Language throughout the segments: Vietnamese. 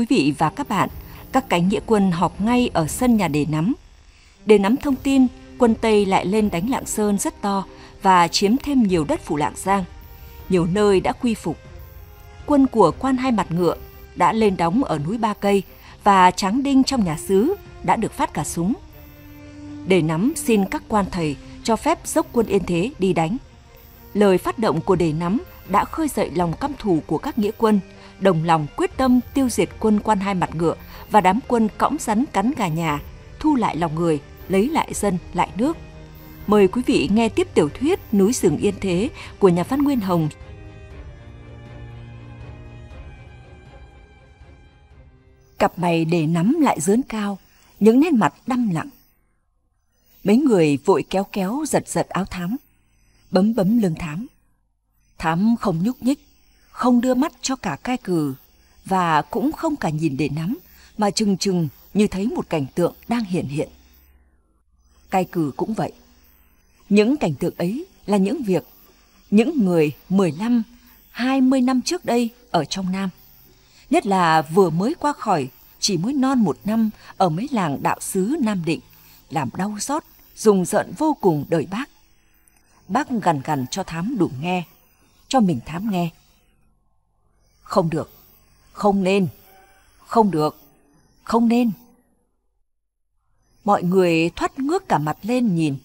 quý vị và các bạn, các cánh nghĩa quân họp ngay ở sân nhà đề nắm. Để nắm thông tin, quân Tây lại lên đánh Lạng Sơn rất to và chiếm thêm nhiều đất phủ Lạng Giang. Nhiều nơi đã quy phục. Quân của quan hai mặt ngựa đã lên đóng ở núi Ba Cây và Tráng Đinh trong nhà xứ đã được phát cả súng. Để nắm xin các quan thầy cho phép dốc quân Yên Thế đi đánh. Lời phát động của đề nắm đã khơi dậy lòng căm thù của các nghĩa quân – đồng lòng quyết tâm tiêu diệt quân quan hai mặt ngựa và đám quân cõng rắn cắn gà nhà, thu lại lòng người, lấy lại dân, lại nước. Mời quý vị nghe tiếp tiểu thuyết Núi rừng yên thế của nhà văn Nguyên Hồng cặp mày để nắm lại dớn cao, những nét mặt đăm lặng. Mấy người vội kéo kéo giật giật áo thám, bấm bấm lưng thám. Thám không nhúc nhích, không đưa mắt cho cả cai cừ và cũng không cả nhìn để nắm mà chừng chừng như thấy một cảnh tượng đang hiện hiện. Cai cừ cũng vậy. Những cảnh tượng ấy là những việc những người 15, 20 năm trước đây ở trong Nam. Nhất là vừa mới qua khỏi, chỉ mới non một năm ở mấy làng đạo sứ Nam Định, làm đau xót, dùng giận vô cùng đời bác. Bác gằn gằn cho thám đủ nghe, cho mình thám nghe. Không được, không nên, không được, không nên. Mọi người thoát ngước cả mặt lên nhìn,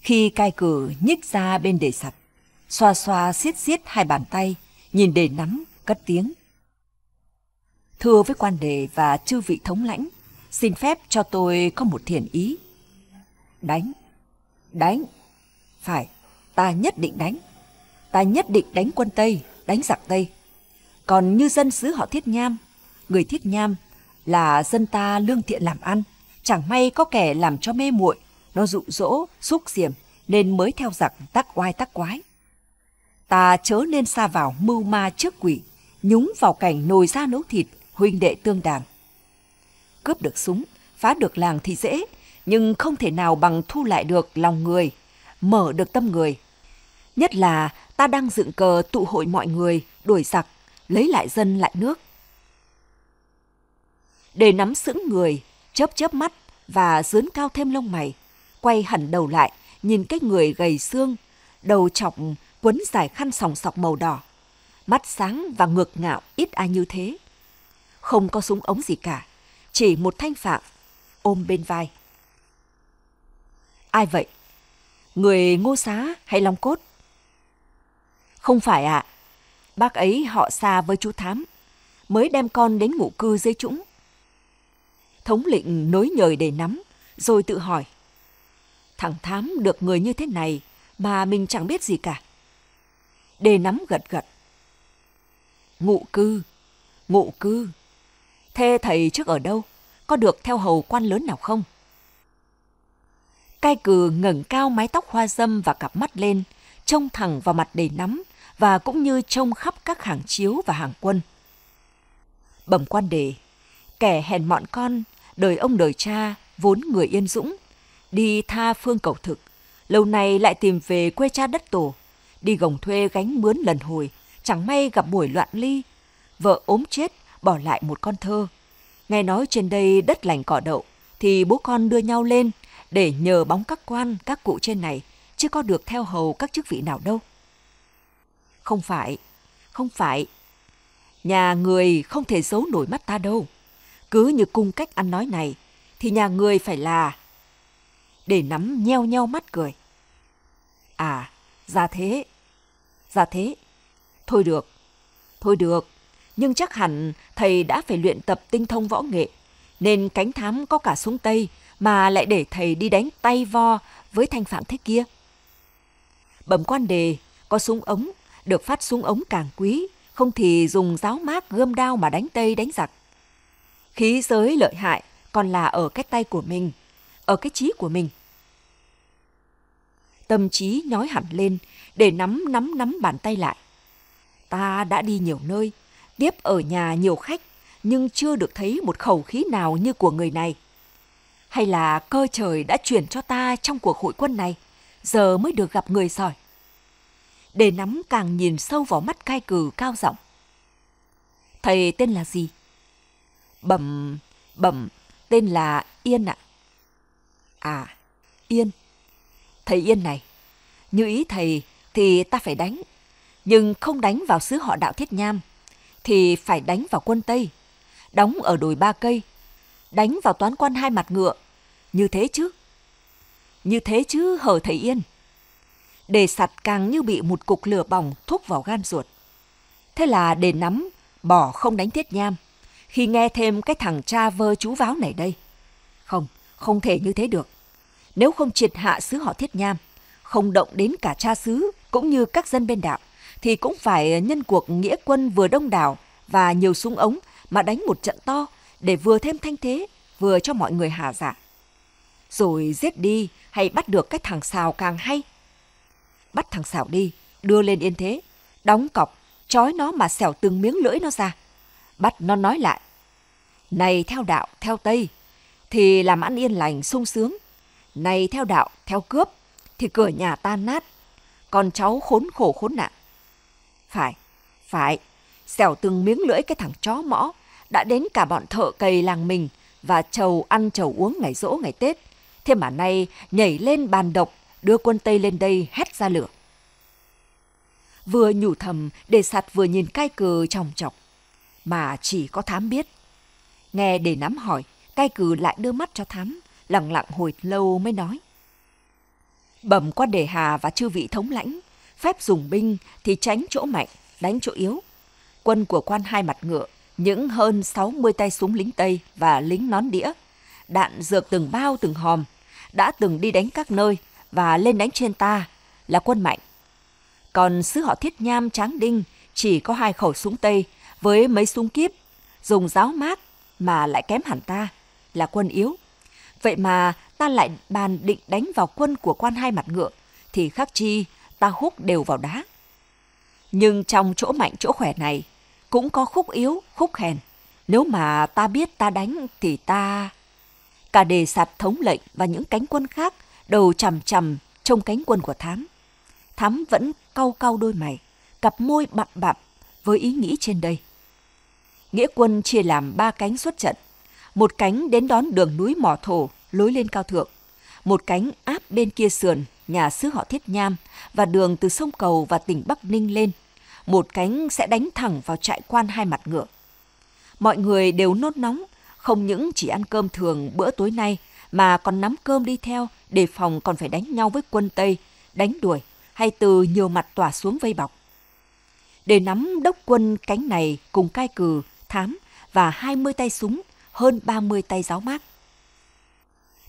khi cai cử nhích ra bên để sạch, xoa xoa xiết xiết hai bàn tay, nhìn để nắm, cất tiếng. Thưa với quan đề và chư vị thống lãnh, xin phép cho tôi có một thiện ý. Đánh, đánh, phải, ta nhất định đánh. Ta nhất định đánh quân Tây, đánh giặc Tây. Còn như dân xứ họ Thiết Nham, người Thiết Nham là dân ta lương thiện làm ăn, chẳng may có kẻ làm cho mê muội, nó dụ dỗ, xúc diềm nên mới theo giặc tắc oai tắc quái. Ta chớ nên xa vào mưu ma trước quỷ, nhúng vào cảnh nồi ra nấu thịt, huynh đệ tương đàn. Cướp được súng, phá được làng thì dễ, nhưng không thể nào bằng thu lại được lòng người, mở được tâm người. Nhất là ta đang dựng cờ tụ hội mọi người, đuổi giặc, lấy lại dân lại nước. Để nắm sững người, chớp chớp mắt và dướn cao thêm lông mày, quay hẳn đầu lại, nhìn cái người gầy xương, đầu chọc quấn dài khăn sòng sọc màu đỏ, mắt sáng và ngược ngạo ít ai như thế. Không có súng ống gì cả, chỉ một thanh phạm ôm bên vai. Ai vậy? Người ngô xá hay long cốt? Không phải ạ, à, Bác ấy họ xa với chú Thám, mới đem con đến ngụ cư dưới trũng. Thống lĩnh nối nhời để nắm, rồi tự hỏi. Thằng Thám được người như thế này mà mình chẳng biết gì cả. Đề nắm gật gật. Ngụ cư, ngụ cư. Thế thầy trước ở đâu? Có được theo hầu quan lớn nào không? Cai cừ ngẩng cao mái tóc hoa dâm và cặp mắt lên, trông thẳng vào mặt đầy nắm, và cũng như trông khắp các hàng chiếu và hàng quân. Bẩm quan đề, kẻ hèn mọn con, đời ông đời cha, vốn người yên dũng, đi tha phương cầu thực, lâu nay lại tìm về quê cha đất tổ, đi gồng thuê gánh mướn lần hồi, chẳng may gặp buổi loạn ly, vợ ốm chết, bỏ lại một con thơ. Nghe nói trên đây đất lành cỏ đậu, thì bố con đưa nhau lên để nhờ bóng các quan, các cụ trên này, chứ có được theo hầu các chức vị nào đâu. Không phải, không phải. Nhà người không thể giấu nổi mắt ta đâu. Cứ như cung cách ăn nói này, thì nhà người phải là... Để nắm nheo nheo mắt cười. À, ra thế. Ra thế. Thôi được. Thôi được. Nhưng chắc hẳn thầy đã phải luyện tập tinh thông võ nghệ. Nên cánh thám có cả súng Tây mà lại để thầy đi đánh tay vo với thanh phản thế kia. Bẩm quan đề, có súng ống được phát súng ống càng quý, không thì dùng giáo mát gươm đao mà đánh tây đánh giặc. Khí giới lợi hại còn là ở cái tay của mình, ở cái trí của mình. Tâm trí nhói hẳn lên để nắm nắm nắm bàn tay lại. Ta đã đi nhiều nơi, tiếp ở nhà nhiều khách, nhưng chưa được thấy một khẩu khí nào như của người này. Hay là cơ trời đã chuyển cho ta trong cuộc hội quân này, giờ mới được gặp người giỏi để nắm càng nhìn sâu vào mắt cai cử cao giọng. Thầy tên là gì? Bẩm, bẩm, tên là Yên ạ. À. à, Yên. Thầy Yên này, như ý thầy thì ta phải đánh, nhưng không đánh vào xứ họ đạo Thiết Nham, thì phải đánh vào quân Tây, đóng ở đồi Ba Cây, đánh vào toán quan hai mặt ngựa, như thế chứ. Như thế chứ hở thầy Yên để sặt càng như bị một cục lửa bỏng thúc vào gan ruột. Thế là để nắm, bỏ không đánh thiết nham, khi nghe thêm cái thằng cha vơ chú váo này đây. Không, không thể như thế được. Nếu không triệt hạ sứ họ thiết nham, không động đến cả cha xứ cũng như các dân bên đạo, thì cũng phải nhân cuộc nghĩa quân vừa đông đảo và nhiều súng ống mà đánh một trận to để vừa thêm thanh thế, vừa cho mọi người hạ dạ. Rồi giết đi hay bắt được cái thằng xào càng hay, bắt thằng xảo đi, đưa lên yên thế, đóng cọc, trói nó mà xẻo từng miếng lưỡi nó ra. Bắt nó nói lại. Này theo đạo, theo Tây, thì làm ăn yên lành, sung sướng. Này theo đạo, theo cướp, thì cửa nhà tan nát. Con cháu khốn khổ khốn nạn. Phải, phải, xẻo từng miếng lưỡi cái thằng chó mõ, đã đến cả bọn thợ cầy làng mình và chầu ăn chầu uống ngày rỗ ngày Tết. Thế mà nay nhảy lên bàn độc đưa quân Tây lên đây hét ra lửa. Vừa nhủ thầm để sạt vừa nhìn cai cừ trong chọc, mà chỉ có thám biết. Nghe để nắm hỏi, cai cừ lại đưa mắt cho thám, lặng lặng hồi lâu mới nói. Bẩm qua đề hà và chư vị thống lãnh, phép dùng binh thì tránh chỗ mạnh, đánh chỗ yếu. Quân của quan hai mặt ngựa, những hơn 60 tay súng lính Tây và lính nón đĩa, đạn dược từng bao từng hòm, đã từng đi đánh các nơi, và lên đánh trên ta là quân mạnh. Còn sứ họ Thiết Nham Tráng Đinh chỉ có hai khẩu súng Tây với mấy súng kiếp dùng giáo mát mà lại kém hẳn ta, là quân yếu. Vậy mà ta lại bàn định đánh vào quân của quan hai mặt ngựa, thì khắc chi ta hút đều vào đá. Nhưng trong chỗ mạnh chỗ khỏe này, cũng có khúc yếu, khúc hèn. Nếu mà ta biết ta đánh thì ta... Cả đề sạt thống lệnh và những cánh quân khác đầu chằm chằm trông cánh quân của Thám. Thám vẫn cau cau đôi mày, cặp môi bặm bặm với ý nghĩ trên đây. Nghĩa quân chia làm ba cánh xuất trận. Một cánh đến đón đường núi mỏ thổ lối lên cao thượng. Một cánh áp bên kia sườn nhà sứ họ Thiết Nham và đường từ sông Cầu và tỉnh Bắc Ninh lên. Một cánh sẽ đánh thẳng vào trại quan hai mặt ngựa. Mọi người đều nốt nóng, không những chỉ ăn cơm thường bữa tối nay mà còn nắm cơm đi theo đề phòng còn phải đánh nhau với quân Tây, đánh đuổi hay từ nhiều mặt tỏa xuống vây bọc. Để nắm đốc quân cánh này cùng cai cừ, thám và 20 tay súng, hơn 30 tay giáo mát.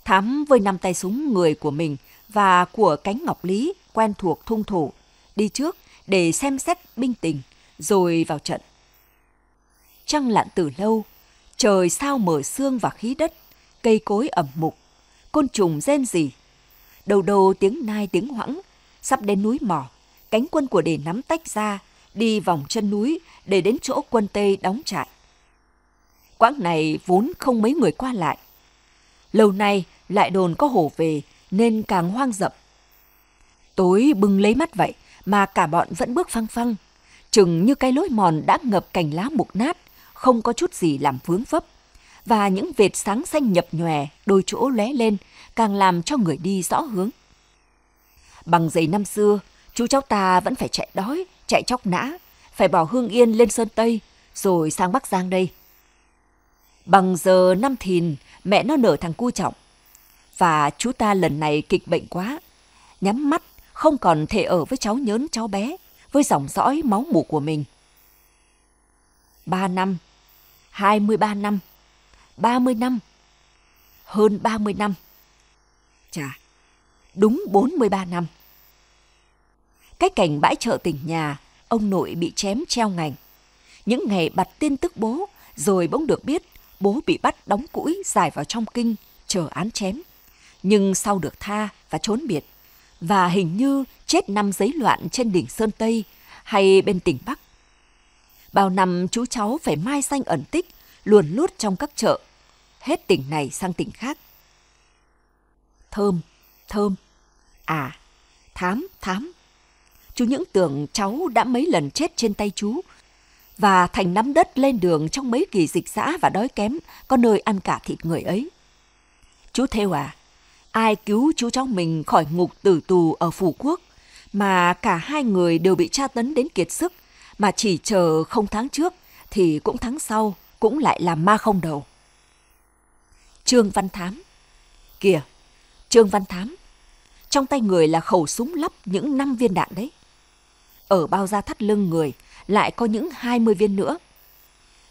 Thám với năm tay súng người của mình và của cánh Ngọc Lý quen thuộc thung thủ, đi trước để xem xét binh tình, rồi vào trận. Trăng lặn từ lâu, trời sao mở xương và khí đất, cây cối ẩm mục, côn trùng rên rỉ. Đầu đầu tiếng nai tiếng hoãng, sắp đến núi mỏ, cánh quân của đề nắm tách ra, đi vòng chân núi để đến chỗ quân Tây đóng trại. Quãng này vốn không mấy người qua lại. Lâu nay lại đồn có hổ về nên càng hoang dậm. Tối bưng lấy mắt vậy mà cả bọn vẫn bước phăng phăng, chừng như cái lối mòn đã ngập cành lá mục nát, không có chút gì làm vướng vấp và những vệt sáng xanh nhập nhòe đôi chỗ lóe lên càng làm cho người đi rõ hướng. Bằng giày năm xưa, chú cháu ta vẫn phải chạy đói, chạy chóc nã, phải bỏ Hương Yên lên Sơn Tây, rồi sang Bắc Giang đây. Bằng giờ năm thìn, mẹ nó nở thằng cu trọng. Và chú ta lần này kịch bệnh quá, nhắm mắt, không còn thể ở với cháu nhớn cháu bé, với dòng dõi máu mủ của mình. Ba năm, hai mươi ba năm, 30 năm. Hơn 30 năm. Chà, đúng 43 năm. Cái cảnh bãi chợ tỉnh nhà, ông nội bị chém treo ngành. Những ngày bật tin tức bố, rồi bỗng được biết bố bị bắt đóng củi dài vào trong kinh, chờ án chém. Nhưng sau được tha và trốn biệt. Và hình như chết năm giấy loạn trên đỉnh Sơn Tây hay bên tỉnh Bắc. Bao năm chú cháu phải mai danh ẩn tích luồn lút trong các chợ, hết tỉnh này sang tỉnh khác. Thơm, thơm, à, thám, thám. Chú những tưởng cháu đã mấy lần chết trên tay chú và thành nắm đất lên đường trong mấy kỳ dịch xã và đói kém, có nơi ăn cả thịt người ấy. Chú theo à, ai cứu chú cháu mình khỏi ngục tử tù ở phủ Quốc mà cả hai người đều bị tra tấn đến kiệt sức mà chỉ chờ không tháng trước thì cũng tháng sau cũng lại là ma không đầu. Trương Văn Thám Kìa, Trương Văn Thám, trong tay người là khẩu súng lắp những năm viên đạn đấy. Ở bao da thắt lưng người lại có những 20 viên nữa.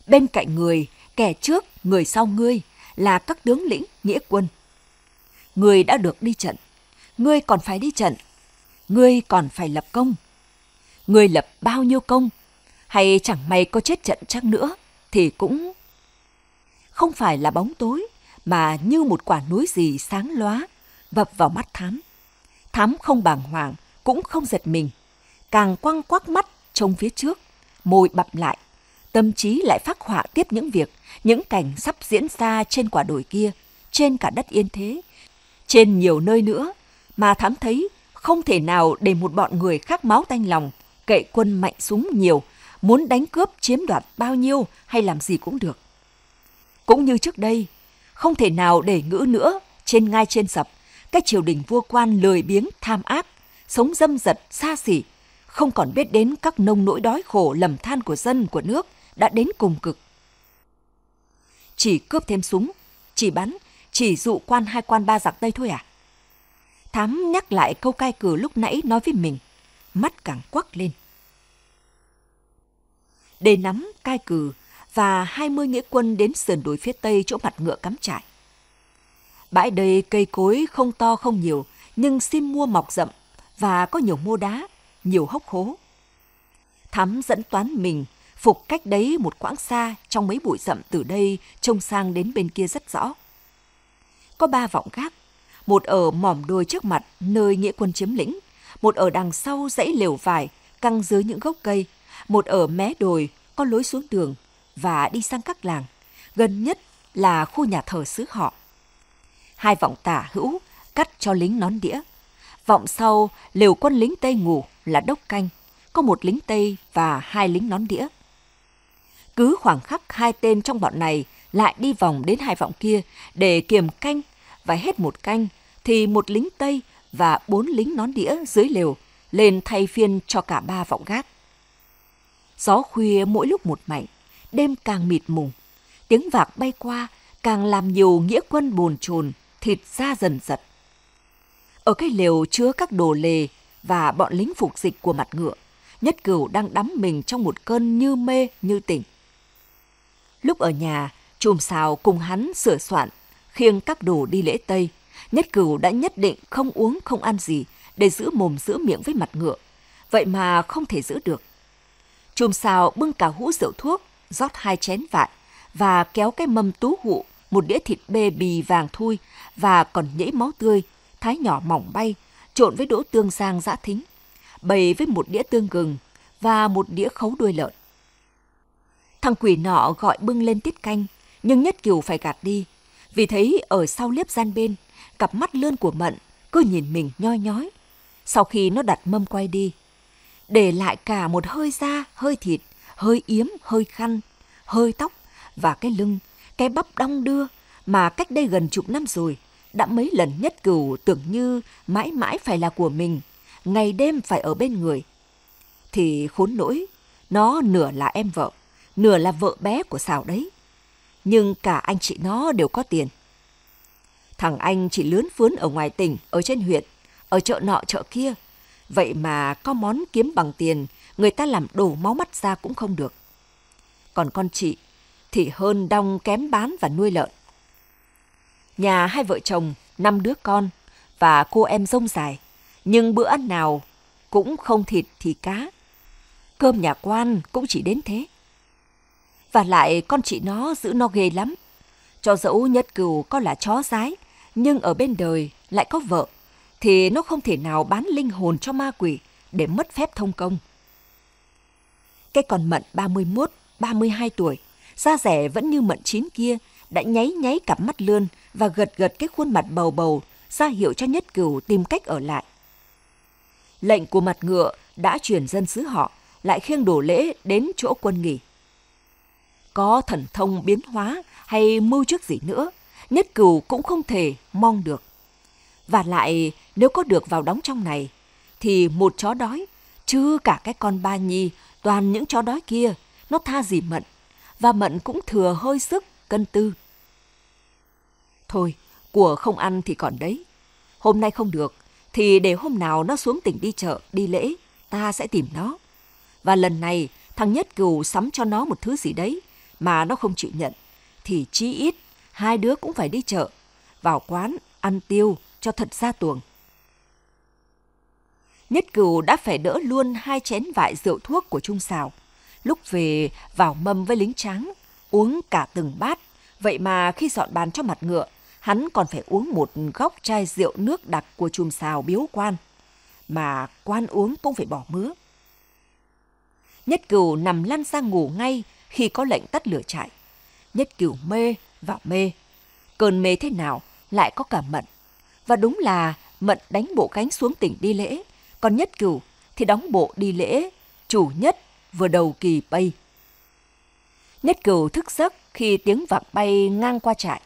Bên cạnh người, kẻ trước, người sau ngươi là các tướng lĩnh, nghĩa quân. Ngươi đã được đi trận, ngươi còn phải đi trận, ngươi còn phải lập công. Ngươi lập bao nhiêu công, hay chẳng may có chết trận chắc nữa thì cũng không phải là bóng tối mà như một quả núi gì sáng lóa vập vào mắt thám thám không bàng hoàng cũng không giật mình càng quăng quắc mắt trông phía trước môi bặp lại tâm trí lại phát họa tiếp những việc những cảnh sắp diễn ra trên quả đồi kia trên cả đất yên thế trên nhiều nơi nữa mà thám thấy không thể nào để một bọn người khác máu tanh lòng cậy quân mạnh súng nhiều muốn đánh cướp chiếm đoạt bao nhiêu hay làm gì cũng được. Cũng như trước đây, không thể nào để ngữ nữa trên ngai trên sập, các triều đình vua quan lười biếng tham ác, sống dâm dật xa xỉ, không còn biết đến các nông nỗi đói khổ lầm than của dân của nước đã đến cùng cực. Chỉ cướp thêm súng, chỉ bắn, chỉ dụ quan hai quan ba giặc tây thôi à? Thám nhắc lại câu cai cử lúc nãy nói với mình, mắt càng quắc lên đề nắm cai cừ và 20 nghĩa quân đến sườn đồi phía tây chỗ mặt ngựa cắm trại. Bãi đầy cây cối không to không nhiều, nhưng xin mua mọc rậm và có nhiều mô đá, nhiều hốc hố. Thắm dẫn toán mình, phục cách đấy một quãng xa trong mấy bụi rậm từ đây trông sang đến bên kia rất rõ. Có ba vọng gác, một ở mỏm đồi trước mặt nơi nghĩa quân chiếm lĩnh, một ở đằng sau dãy liều vải căng dưới những gốc cây một ở mé đồi có lối xuống đường và đi sang các làng, gần nhất là khu nhà thờ xứ họ. Hai vọng tả hữu cắt cho lính nón đĩa. Vọng sau, liều quân lính Tây ngủ là đốc canh, có một lính Tây và hai lính nón đĩa. Cứ khoảng khắc hai tên trong bọn này lại đi vòng đến hai vọng kia để kiềm canh và hết một canh thì một lính Tây và bốn lính nón đĩa dưới lều lên thay phiên cho cả ba vọng gác. Gió khuya mỗi lúc một mạnh, đêm càng mịt mùng. Tiếng vạc bay qua càng làm nhiều nghĩa quân bồn chồn, thịt ra dần giật. Ở cái lều chứa các đồ lề và bọn lính phục dịch của mặt ngựa, Nhất Cửu đang đắm mình trong một cơn như mê như tỉnh. Lúc ở nhà, chùm xào cùng hắn sửa soạn, khiêng các đồ đi lễ Tây. Nhất Cửu đã nhất định không uống không ăn gì để giữ mồm giữ miệng với mặt ngựa. Vậy mà không thể giữ được chùm xào bưng cả hũ rượu thuốc, rót hai chén vại và kéo cái mâm tú hụ, một đĩa thịt bê bì vàng thui và còn nhễ máu tươi, thái nhỏ mỏng bay, trộn với đỗ tương giang dã thính, bày với một đĩa tương gừng và một đĩa khấu đuôi lợn. Thằng quỷ nọ gọi bưng lên tiết canh, nhưng Nhất Kiều phải gạt đi, vì thấy ở sau liếp gian bên, cặp mắt lươn của Mận cứ nhìn mình nhoi nhói. Sau khi nó đặt mâm quay đi, để lại cả một hơi da, hơi thịt, hơi yếm, hơi khăn, hơi tóc và cái lưng, cái bắp đong đưa mà cách đây gần chục năm rồi, đã mấy lần nhất cửu tưởng như mãi mãi phải là của mình, ngày đêm phải ở bên người. Thì khốn nỗi, nó nửa là em vợ, nửa là vợ bé của xào đấy. Nhưng cả anh chị nó đều có tiền. Thằng anh chỉ lướn phướn ở ngoài tỉnh, ở trên huyện, ở chợ nọ chợ kia, Vậy mà có món kiếm bằng tiền, người ta làm đổ máu mắt ra cũng không được. Còn con chị thì hơn đong kém bán và nuôi lợn. Nhà hai vợ chồng, năm đứa con và cô em rông dài, nhưng bữa ăn nào cũng không thịt thì cá. Cơm nhà quan cũng chỉ đến thế. Và lại con chị nó giữ nó ghê lắm. Cho dẫu nhất cừu có là chó rái, nhưng ở bên đời lại có vợ thì nó không thể nào bán linh hồn cho ma quỷ để mất phép thông công. Cái con mận 31, 32 tuổi, da rẻ vẫn như mận chín kia, đã nháy nháy cặp mắt lươn và gật gật cái khuôn mặt bầu bầu, ra hiệu cho nhất cửu tìm cách ở lại. Lệnh của mặt ngựa đã truyền dân xứ họ, lại khiêng đổ lễ đến chỗ quân nghỉ. Có thần thông biến hóa hay mưu trước gì nữa, nhất cửu cũng không thể mong được. Và lại, nếu có được vào đóng trong này, thì một chó đói, chứ cả cái con ba nhi, toàn những chó đói kia, nó tha gì mận. Và mận cũng thừa hơi sức, cân tư. Thôi, của không ăn thì còn đấy. Hôm nay không được, thì để hôm nào nó xuống tỉnh đi chợ, đi lễ, ta sẽ tìm nó. Và lần này, thằng Nhất Cừu sắm cho nó một thứ gì đấy mà nó không chịu nhận, thì chí ít hai đứa cũng phải đi chợ, vào quán, ăn tiêu, cho thật ra tuồng. Nhất cửu đã phải đỡ luôn hai chén vại rượu thuốc của Trung Sào. Lúc về vào mâm với lính trắng, uống cả từng bát. Vậy mà khi dọn bàn cho mặt ngựa, hắn còn phải uống một góc chai rượu nước đặc của chùm xào biếu quan. Mà quan uống cũng phải bỏ mứa. Nhất cửu nằm lăn ra ngủ ngay khi có lệnh tắt lửa chạy Nhất cửu mê và mê. Cơn mê thế nào lại có cả mận. Và đúng là Mận đánh bộ cánh xuống tỉnh đi lễ, còn Nhất Cửu thì đóng bộ đi lễ, chủ nhất vừa đầu kỳ bay. Nhất Cửu thức giấc khi tiếng vạc bay ngang qua trại.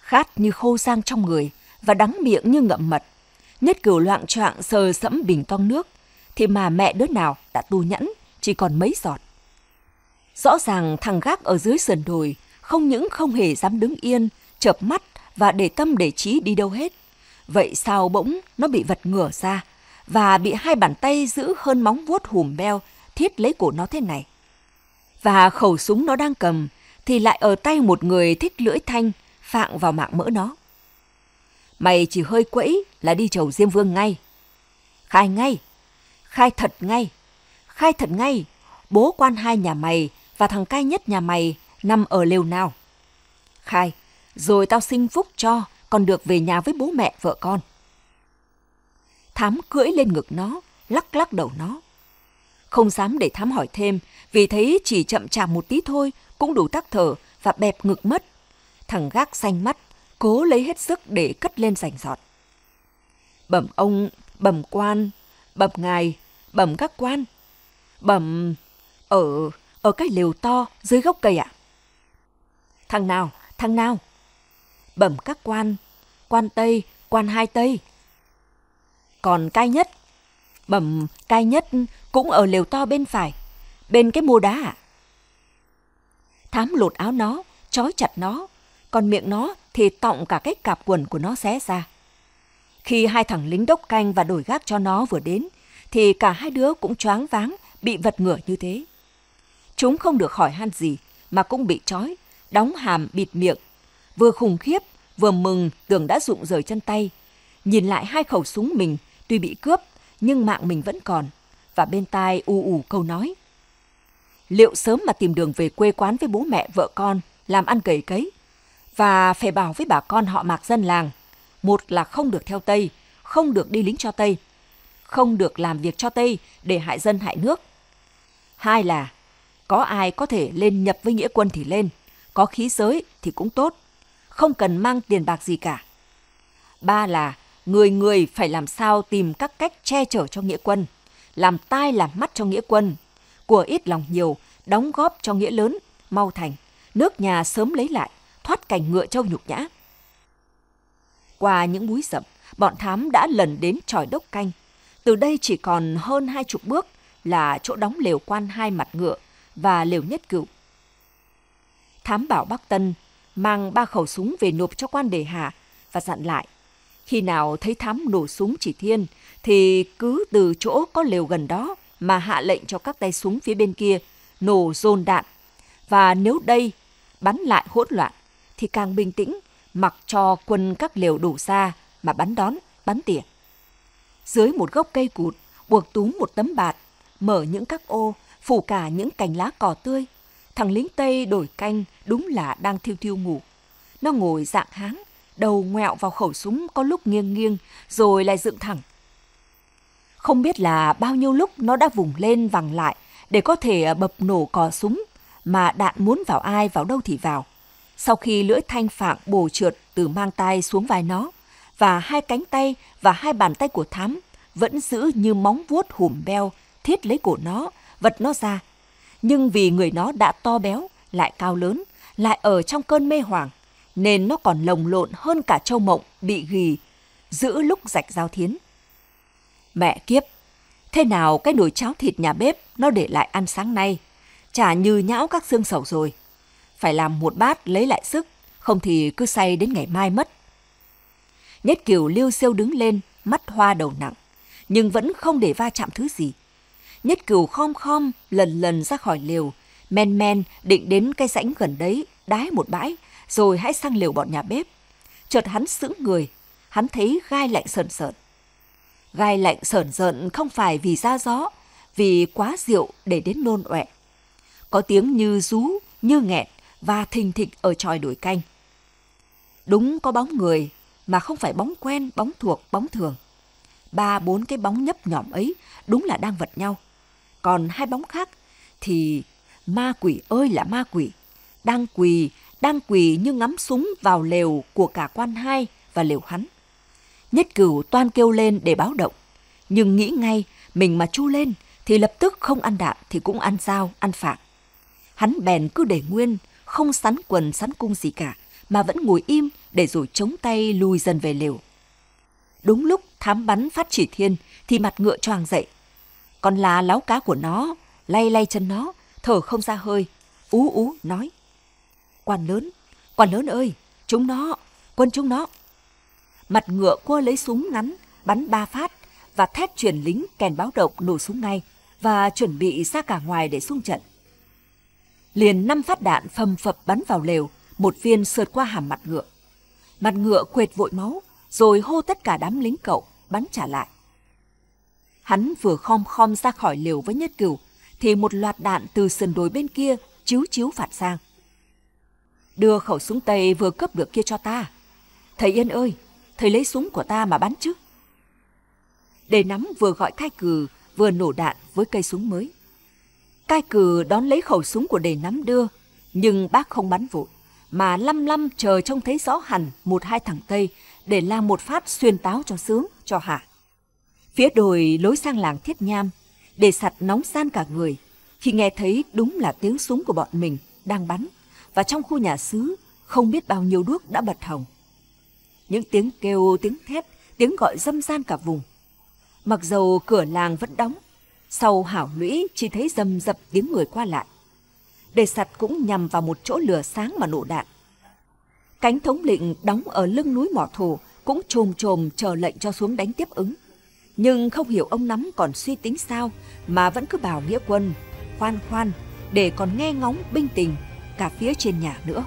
Khát như khô sang trong người và đắng miệng như ngậm mật. Nhất Cửu loạn choạng sờ sẫm bình toang nước, thì mà mẹ đứa nào đã tu nhẫn, chỉ còn mấy giọt. Rõ ràng thằng gác ở dưới sườn đồi không những không hề dám đứng yên, chợp mắt và để tâm để trí đi đâu hết. Vậy sao bỗng nó bị vật ngửa ra và bị hai bàn tay giữ hơn móng vuốt hùm beo thiết lấy cổ nó thế này. Và khẩu súng nó đang cầm thì lại ở tay một người thích lưỡi thanh phạng vào mạng mỡ nó. Mày chỉ hơi quẫy là đi chầu Diêm Vương ngay. Khai ngay, khai thật ngay, khai thật ngay, bố quan hai nhà mày và thằng cai nhất nhà mày nằm ở lều nào. Khai, rồi tao sinh phúc cho, còn được về nhà với bố mẹ vợ con. Thám cưỡi lên ngực nó, lắc lắc đầu nó. Không dám để thám hỏi thêm, vì thấy chỉ chậm chạp một tí thôi cũng đủ tắc thở và bẹp ngực mất. Thằng gác xanh mắt, cố lấy hết sức để cất lên rành giọt. Bẩm ông, bẩm quan, bẩm ngài, bẩm các quan. Bẩm ở ở cái lều to dưới gốc cây ạ. À? Thằng nào, thằng nào? bẩm các quan, quan Tây, quan hai Tây. Còn cai nhất, bẩm cai nhất cũng ở lều to bên phải, bên cái mô đá ạ. À? Thám lột áo nó, trói chặt nó, còn miệng nó thì tọng cả cái cạp quần của nó xé ra. Khi hai thằng lính đốc canh và đổi gác cho nó vừa đến, thì cả hai đứa cũng choáng váng, bị vật ngửa như thế. Chúng không được hỏi han gì, mà cũng bị trói, đóng hàm bịt miệng Vừa khủng khiếp, vừa mừng tưởng đã rụng rời chân tay. Nhìn lại hai khẩu súng mình, tuy bị cướp, nhưng mạng mình vẫn còn. Và bên tai u ù câu nói. Liệu sớm mà tìm đường về quê quán với bố mẹ vợ con, làm ăn cầy cấy. Và phải bảo với bà con họ mạc dân làng, một là không được theo Tây, không được đi lính cho Tây, không được làm việc cho Tây để hại dân hại nước. Hai là có ai có thể lên nhập với nghĩa quân thì lên, có khí giới thì cũng tốt, không cần mang tiền bạc gì cả. Ba là người người phải làm sao tìm các cách che chở cho nghĩa quân, làm tai làm mắt cho nghĩa quân, của ít lòng nhiều, đóng góp cho nghĩa lớn, mau thành, nước nhà sớm lấy lại, thoát cảnh ngựa châu nhục nhã. Qua những múi rậm, bọn thám đã lần đến tròi đốc canh. Từ đây chỉ còn hơn hai chục bước là chỗ đóng lều quan hai mặt ngựa và lều nhất cửu. Thám bảo Bắc Tân mang ba khẩu súng về nộp cho quan đề hạ và dặn lại. Khi nào thấy thám nổ súng chỉ thiên thì cứ từ chỗ có lều gần đó mà hạ lệnh cho các tay súng phía bên kia nổ dồn đạn. Và nếu đây bắn lại hỗn loạn thì càng bình tĩnh mặc cho quân các lều đủ xa mà bắn đón, bắn tỉa. Dưới một gốc cây cụt, buộc túm một tấm bạt, mở những các ô, phủ cả những cành lá cỏ tươi, Thằng lính Tây đổi canh đúng là đang thiêu thiêu ngủ. Nó ngồi dạng háng, đầu ngoẹo vào khẩu súng có lúc nghiêng nghiêng, rồi lại dựng thẳng. Không biết là bao nhiêu lúc nó đã vùng lên vằng lại để có thể à, bập nổ cò súng, mà đạn muốn vào ai vào đâu thì vào. Sau khi lưỡi thanh phạng bổ trượt từ mang tay xuống vai nó, và hai cánh tay và hai bàn tay của thám vẫn giữ như móng vuốt hùm beo thiết lấy cổ nó, vật nó ra nhưng vì người nó đã to béo, lại cao lớn, lại ở trong cơn mê hoảng, nên nó còn lồng lộn hơn cả châu mộng bị ghì, giữ lúc rạch giao thiến. Mẹ kiếp, thế nào cái nồi cháo thịt nhà bếp nó để lại ăn sáng nay, chả như nhão các xương sầu rồi. Phải làm một bát lấy lại sức, không thì cứ say đến ngày mai mất. Nhất kiều liêu siêu đứng lên, mắt hoa đầu nặng, nhưng vẫn không để va chạm thứ gì. Nhất cửu khom khom lần lần ra khỏi liều. Men men định đến cái rãnh gần đấy, đái một bãi, rồi hãy sang liều bọn nhà bếp. Chợt hắn sững người, hắn thấy gai lạnh sờn sợn. Gai lạnh sờn sợn không phải vì ra gió, vì quá rượu để đến nôn ọe. Có tiếng như rú, như nghẹn và thình thịch ở tròi đuổi canh. Đúng có bóng người, mà không phải bóng quen, bóng thuộc, bóng thường. Ba bốn cái bóng nhấp nhỏm ấy đúng là đang vật nhau. Còn hai bóng khác thì ma quỷ ơi là ma quỷ, đang quỳ, đang quỳ như ngắm súng vào lều của cả quan hai và lều hắn. Nhất cửu toan kêu lên để báo động, nhưng nghĩ ngay mình mà chu lên thì lập tức không ăn đạn thì cũng ăn dao, ăn phạng. Hắn bèn cứ để nguyên, không sắn quần sắn cung gì cả, mà vẫn ngồi im để rồi chống tay lùi dần về lều. Đúng lúc thám bắn phát chỉ thiên thì mặt ngựa choàng dậy, còn là láo cá của nó, lay lay chân nó, thở không ra hơi, ú ú nói. Quan lớn, quan lớn ơi, chúng nó, quân chúng nó. Mặt ngựa cua lấy súng ngắn, bắn ba phát và thét truyền lính kèn báo động nổ súng ngay và chuẩn bị ra cả ngoài để xung trận. Liền năm phát đạn phầm phập bắn vào lều, một viên sượt qua hàm mặt ngựa. Mặt ngựa quệt vội máu, rồi hô tất cả đám lính cậu bắn trả lại. Hắn vừa khom khom ra khỏi liều với nhất cửu, thì một loạt đạn từ sườn đồi bên kia chiếu chiếu phạt sang. Đưa khẩu súng Tây vừa cướp được kia cho ta. Thầy Yên ơi, thầy lấy súng của ta mà bắn chứ. Đề nắm vừa gọi cai cừ, vừa nổ đạn với cây súng mới. Cai cừ đón lấy khẩu súng của đề nắm đưa, nhưng bác không bắn vội, mà lăm lăm chờ trông thấy rõ hẳn một hai thằng Tây để la một phát xuyên táo cho sướng, cho hạ. Phía đồi lối sang làng Thiết Nham, để sặt nóng gian cả người, khi nghe thấy đúng là tiếng súng của bọn mình đang bắn, và trong khu nhà xứ không biết bao nhiêu đuốc đã bật hồng. Những tiếng kêu, tiếng thét, tiếng gọi dâm gian cả vùng. Mặc dầu cửa làng vẫn đóng, sau hảo lũy chỉ thấy dầm dập tiếng người qua lại. để sặt cũng nhằm vào một chỗ lửa sáng mà nổ đạn. Cánh thống lĩnh đóng ở lưng núi mỏ thổ cũng trồm trồm chờ lệnh cho xuống đánh tiếp ứng. Nhưng không hiểu ông Nắm còn suy tính sao mà vẫn cứ bảo Nghĩa Quân, khoan khoan, để còn nghe ngóng binh tình cả phía trên nhà nữa.